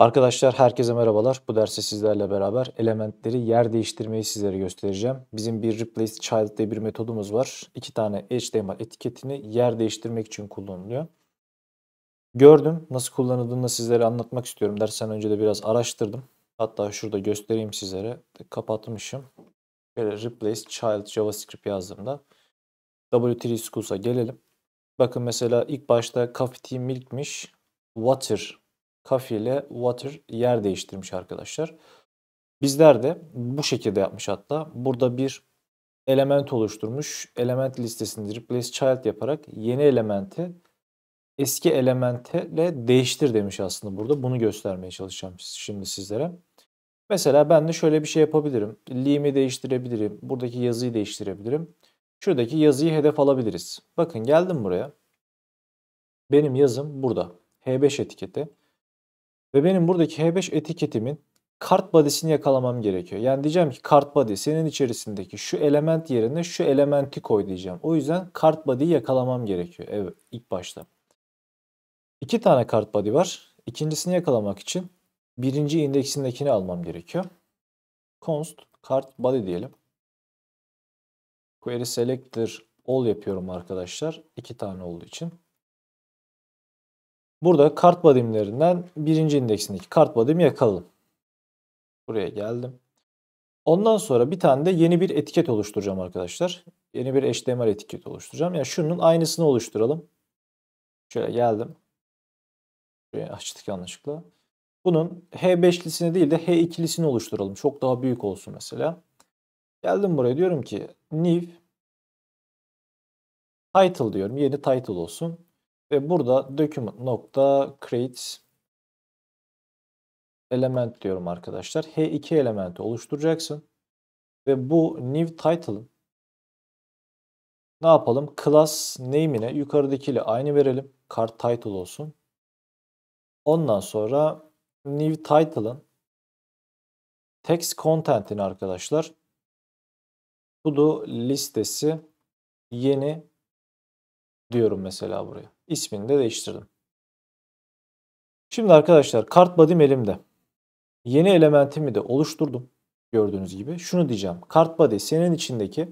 Arkadaşlar herkese merhabalar. Bu derste sizlerle beraber elementleri yer değiştirmeyi sizlere göstereceğim. Bizim bir replace child diye bir metodumuz var. İki tane HTML etiketini yer değiştirmek için kullanılıyor. Gördüm. Nasıl kullanıldığını sizlere anlatmak istiyorum. Dersen önce de biraz araştırdım. Hatta şurada göstereyim sizlere. Kapatmışım. Şöyle replace child javascript yazdığımda W3 Schools'a gelelim. Bakın mesela ilk başta coffee tea milkmiş. Water Kafi ile water yer değiştirmiş arkadaşlar. Bizler de bu şekilde yapmış hatta. Burada bir element oluşturmuş. Element listesini replace child yaparak yeni elementi eski elementle değiştir demiş aslında burada. Bunu göstermeye çalışacağım şimdi sizlere. Mesela ben de şöyle bir şey yapabilirim. Lee'mi değiştirebilirim. Buradaki yazıyı değiştirebilirim. Şuradaki yazıyı hedef alabiliriz. Bakın geldim buraya. Benim yazım burada. H5 etiketi. Ve benim buradaki H5 etiketimin kart badisini yakalamam gerekiyor. Yani diyeceğim ki kart body senin içerisindeki şu element yerine şu elementi koy diyeceğim. O yüzden kart body'yi yakalamam gerekiyor evet, ilk başta. İki tane kart body var. İkincisini yakalamak için birinci indeksindekini almam gerekiyor. Const kart body diyelim. Query selector all yapıyorum arkadaşlar. iki tane olduğu için. Burada kart badimlerinden birinci indeksindeki kart badimi yakalım. Buraya geldim. Ondan sonra bir tane de yeni bir etiket oluşturacağım arkadaşlar. Yeni bir HTML etiket oluşturacağım. Yani şunun aynısını oluşturalım. Şöyle geldim. Şuraya açtık yanlışlıkla. Bunun H5'lisini değil de H2'lisini oluşturalım. Çok daha büyük olsun mesela. Geldim buraya diyorum ki new title diyorum. Yeni title olsun. Ve burada document nokta create element diyorum arkadaşlar. H2 elementi oluşturacaksın. Ve bu new title'ın ne yapalım? Class name'ine yukarıdakiyle aynı verelim. Card title olsun. Ondan sonra new title'ın text content'ini arkadaşlar to do listesi yeni diyorum mesela buraya. İsmini de değiştirdim. Şimdi arkadaşlar kart body'm elimde. Yeni elementimi de oluşturdum. Gördüğünüz gibi. Şunu diyeceğim. Kart body senin içindeki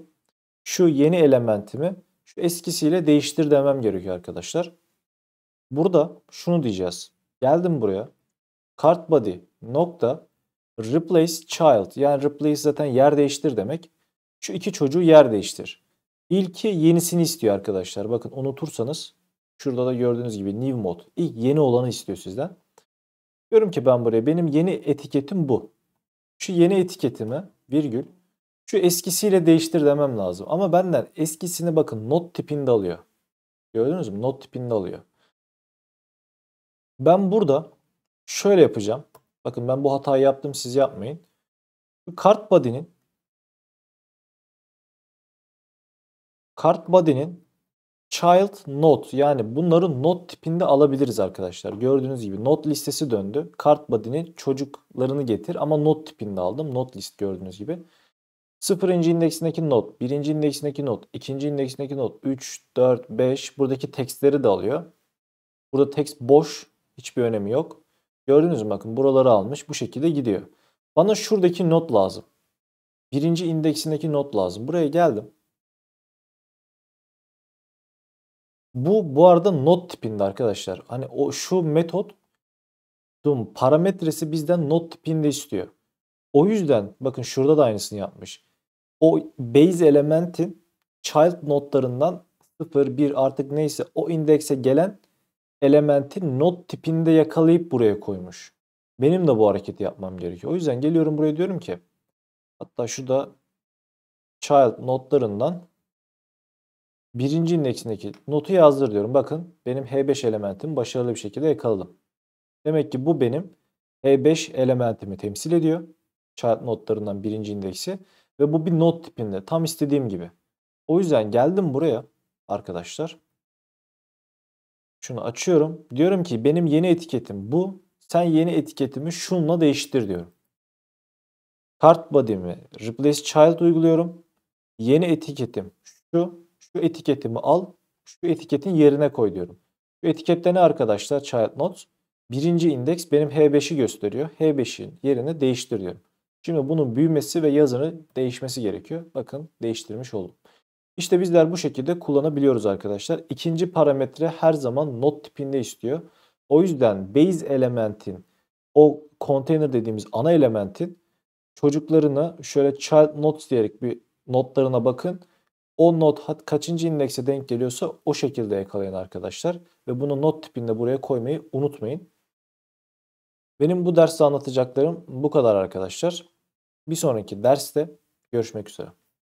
şu yeni elementimi şu eskisiyle değiştir demem gerekiyor arkadaşlar. Burada şunu diyeceğiz. Geldim buraya. Kart body nokta replace child. Yani replace zaten yer değiştir demek. Şu iki çocuğu yer değiştir. İlki yenisini istiyor arkadaşlar. Bakın unutursanız Şurada da gördüğünüz gibi new mod. İlk yeni olanı istiyor sizden. Diyorum ki ben buraya benim yeni etiketim bu. Şu yeni etiketimi virgül şu eskisiyle değiştir demem lazım. Ama benden eskisini bakın not tipinde alıyor. Gördünüz mü? Not tipinde alıyor. Ben burada şöyle yapacağım. Bakın ben bu hatayı yaptım siz yapmayın. Şu kart body'nin kart body'nin child not yani bunları not tipinde alabiliriz arkadaşlar. Gördüğünüz gibi not listesi döndü. Card body'nin çocuklarını getir ama not tipinde aldım. Not list gördüğünüz gibi. 0. indeksindeki not, 1. indeksindeki not, 2. indeksindeki not, 3, 4, 5 buradaki tekstleri de alıyor. Burada text boş. Hiçbir önemi yok. Gördünüz mü bakın buraları almış. Bu şekilde gidiyor. Bana şuradaki not lazım. Birinci indeksindeki not lazım. Buraya geldim. Bu bu arada not tipinde arkadaşlar. Hani o şu metot parametresi bizden not tipinde istiyor. O yüzden bakın şurada da aynısını yapmış. O base elementin child notlarından 0, 1 artık neyse o indekse gelen elementi not tipinde yakalayıp buraya koymuş. Benim de bu hareketi yapmam gerekiyor. O yüzden geliyorum buraya diyorum ki hatta şu da child notlarından birinci indeksindeki notu yazdır diyorum. Bakın benim H5 elementim başarılı bir şekilde yakaladım. Demek ki bu benim H5 elementimi temsil ediyor. Chart notlarından birinci indeksi. Ve bu bir not tipinde tam istediğim gibi. O yüzden geldim buraya arkadaşlar. Şunu açıyorum. Diyorum ki benim yeni etiketim bu. Sen yeni etiketimi şunla değiştir diyorum. Kart body'imi replace child uyguluyorum. Yeni etiketim şu şu etiketimi al, şu etiketin yerine koy diyorum. Şu etikette ne arkadaşlar? Child not. Birinci indeks benim H5'i gösteriyor. H5'in yerine değiştir diyorum. Şimdi bunun büyümesi ve yazını değişmesi gerekiyor. Bakın değiştirmiş oldum. İşte bizler bu şekilde kullanabiliyoruz arkadaşlar. İkinci parametre her zaman not tipinde istiyor. O yüzden base elementin o container dediğimiz ana elementin çocuklarını şöyle child notes diyerek bir notlarına bakın o not kaçıncı indekse denk geliyorsa o şekilde yakalayın arkadaşlar. Ve bunu not tipinde buraya koymayı unutmayın. Benim bu derste anlatacaklarım bu kadar arkadaşlar. Bir sonraki derste görüşmek üzere.